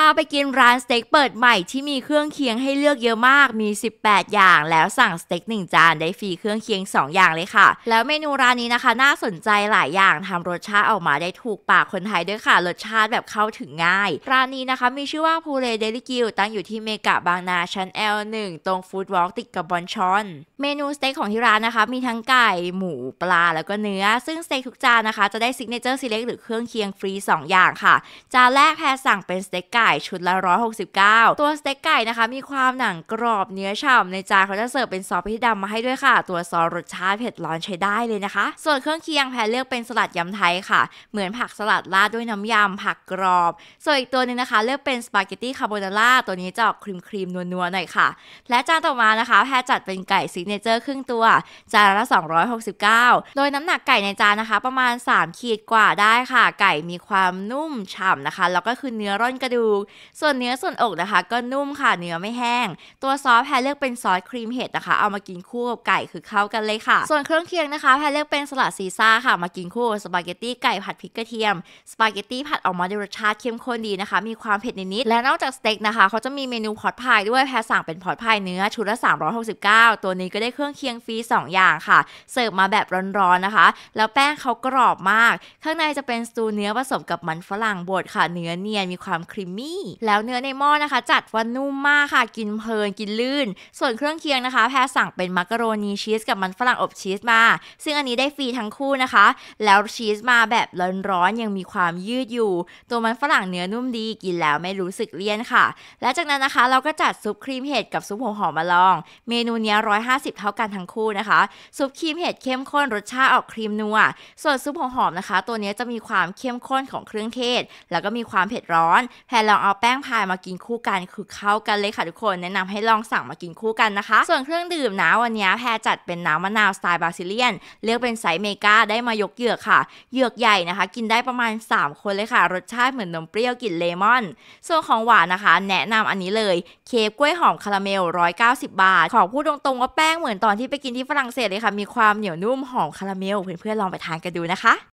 พาไปกินร้านสเต็กเปิดใหม่ที่มีเครื่องเคียงให้เลือกเยอะมาก มี 18 อย่าง แล้วสั่งสเต็ก1จานได้ฟรีเครื่องเคียง 2 อย่างเลยค่ะ แล้วเมนูร้านนี้นะคะน่าสนใจหลายอย่างทำรสชาติออกมาได้ถูกปากคนไทยด้วยค่ะ รสชาติแบบเข้าถึงง่าย ร้านนี้นะคะมีชื่อว่าพูเลเดลิกิลตั้งอยู่ที่เมกะบางนา ชั้น L1 ตรงฟู้ดวอล์กติดกับบอนชอน เมนูสเต็กของที่ร้านนะคะมีทั้งไก่ หมู ปลา แล้วก็เนื้อ ซึ่งสเต็กทุกจานนะคะจะได้ซิกเนเจอร์ซีเล็กหรือเครื่องเคียงฟรี 2 อย่างค่ะ จานแรกแพรสั่งเป็นสเต็กไกไก่ชุดละ 169 ตัวสเต็กไก่นะคะ มีความหนังกรอบ เนื้อฉ่ำในจานเขาจะเสิร์ฟเป็นซอสพริกดำมาให้ด้วยค่ะ ตัวซอสรสชาติเผ็ดร้อนใช้ได้เลยนะคะ ส่วนเครื่องเคียงแพรเลือกเป็นสลัดยำไทยค่ะ เหมือนผักสลัดราดด้วยน้ำยำผักกรอบ ส่วนอีกตัวหนึ่งนะคะ เลือกเป็นสปาเกตตี้คาโบนาร่า ตัวนี้จะออกครีมๆนัวๆหน่อยค่ะ และจานต่อมานะคะ แพรจัดเป็นไก่ซิกเนเจอร์ครึ่งตัว จานละ 269 โดยน้ำหนักไก่ในจานนะคะ ประมาณ 3 ขีดกว่าได้ค่ะ ไก่มีความนุ่มฉ่ำนะคะ แล้วก็คือเนื้อร่อนกระดููกส่วนเนื้อส่วนอกนะคะก็นุ่มค่ะ เนื้อไม่แห้ง ตัวซอสแพรเลือกเป็นซอสครีมเห็ดนะคะเอามากินคู่กับไก่คือเข้ากันเลยค่ะ ส่วนเครื่องเคียงนะคะแพรเลือกเป็นสลัดซีซ่าค่ะมากินคู่สปาเกตตี้ไก่ผัดพริกกระเทียมสปาเกตตี้ผัดออกมาด้ยรสชาติเข้มข้นดีนะคะ มีความเผ็ดนิดๆและนอกจากสเต็กนะคะเขาจะมีเมนูพอตพายด้วยแพรสั่งเป็นพอตพายเนื้อชุดละ369 ตัวนี้ก็ได้เครื่องเคียงฟรี2 อย่างค่ะ เสิร์ฟมาแบบร้อนๆนะคะ แล้วแป้งเขากรอบมากข้างในจะเป็นสตูเนื้อผสมกับมันฝรั่งบดค่ะ เนื้อเนียนมีความครีมมี่แล้วเนื้อในหม้อนะคะจัดว่านุ่มมากค่ะกินเพลินกินลื่น ส่วนเครื่องเคียงนะคะแพรสั่งเป็นมักกะโรนีชีสกับมันฝรั่งอบชีสมา ซึ่งอันนี้ได้ฟรีทั้งคู่นะคะ แล้วชีสมาแบบร้อนๆยังมีความยืดอยู่ ตัวมันฝรั่งเนื้อนุ่มดีกินแล้วไม่รู้สึกเลี่ยนค่ะ และจากนั้นนะคะ เราก็จัดซุปครีมเห็ดกับซุปหัวหอมมาลอง เมนูนี้ร้้อยหาสิบเท่ากันทั้งคู่นะคะซุปครีมเห็ดเข้มข้นรสชาติออกครีมนัวส่วนซุปหัวหอมนะคะ ตัวนี้จะมีความเข้มข้นของเครื่องเทศแล้วก็มีความเผ็ดร้อนแลองเอาแป้งพายมากินคู่กัน คือเข้ากันเลยค่ะทุกคน แนะนำให้ลองสั่งมากินคู่กันนะคะส่วนเครื่องดื่มนะวันนี้ แพรจัดเป็นน้ำมะนาว สไตล์บราซิเลียนเลือกเป็นไซส์เมกาได้มายกเหยือกค่ะเหยือกใหญ่นะคะ กินได้ประมาณ 3 คนเลยค่ะ รสชาติเหมือนนมเปรี้ยวกลิ่นเลมอนส่วนของหวานนะคะ แนะนำอันนี้เลยเค้กกล้วยหอมคาราเมล190 บาท ขอพูดตรงๆว่าแป้งเหมือนตอนที่ไปกินที่ฝรั่งเศสเลยค่ะมีความเหนียวนุ่มหอมคาราเมลเพื่อนๆลองไปทานกันดูนะคะ